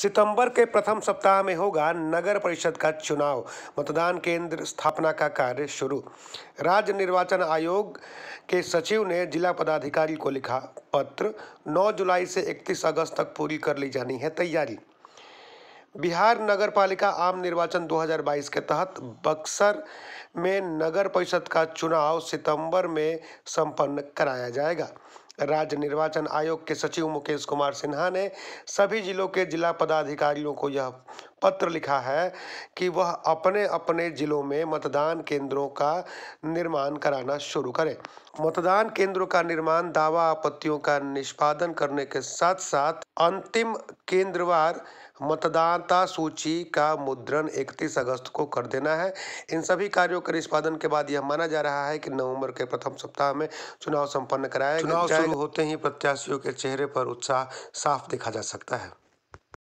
सितंबर के प्रथम सप्ताह में होगा नगर परिषद का चुनाव मतदान केंद्र स्थापना का कार्य शुरू राज्य निर्वाचन आयोग के सचिव ने जिला पदाधिकारी को लिखा पत्र 9 जुलाई से 31 अगस्त तक पूरी कर ली जानी है तैयारी बिहार नगर पालिका आम निर्वाचन 2022 के तहत बक्सर में नगर परिषद का चुनाव सितंबर में संपन्न कराया जाएगा राज्य निर्वाचन आयोग के सचिव मुकेश कुमार सिन्हा ने सभी जिलों के जिला पदाधिकारियों को यह पत्र लिखा है कि वह अपने अपने जिलों में मतदान केंद्रों का निर्माण कराना शुरू करें मतदान केंद्रों का निर्माण दावा आपत्तियों का निष्पादन करने के साथ साथ अंतिम केंद्रवार मतदाता सूची का मुद्रण 31 अगस्त को कर देना है इन सभी कार्यों के निष्पादन के बाद यह माना जा रहा है कि नवंबर के प्रथम सप्ताह में चुनाव संपन्न कराया चुनाव शुरू होते ही प्रत्याशियों के चेहरे पर उत्साह साफ देखा जा सकता है